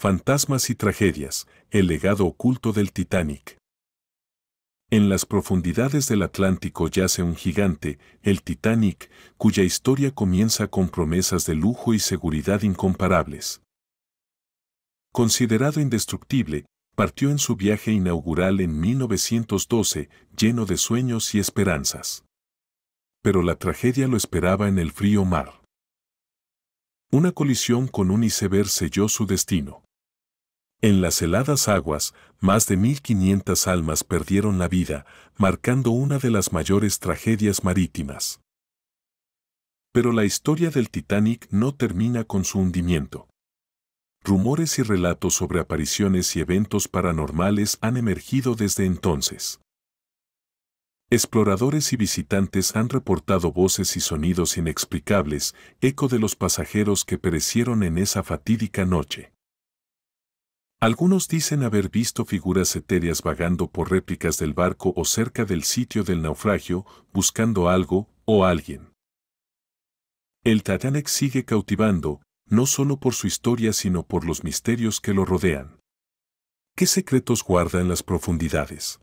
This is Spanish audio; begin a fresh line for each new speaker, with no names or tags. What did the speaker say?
Fantasmas y tragedias, el legado oculto del Titanic. En las profundidades del Atlántico yace un gigante, el Titanic, cuya historia comienza con promesas de lujo y seguridad incomparables. Considerado indestructible, partió en su viaje inaugural en 1912, lleno de sueños y esperanzas. Pero la tragedia lo esperaba en el frío mar. Una colisión con un iceberg selló su destino. En las heladas aguas, más de 1.500 almas perdieron la vida, marcando una de las mayores tragedias marítimas. Pero la historia del Titanic no termina con su hundimiento. Rumores y relatos sobre apariciones y eventos paranormales han emergido desde entonces. Exploradores y visitantes han reportado voces y sonidos inexplicables, eco de los pasajeros que perecieron en esa fatídica noche. Algunos dicen haber visto figuras etéreas vagando por réplicas del barco o cerca del sitio del naufragio, buscando algo o alguien. El Titanic sigue cautivando, no solo por su historia sino por los misterios que lo rodean. ¿Qué secretos guarda en las profundidades?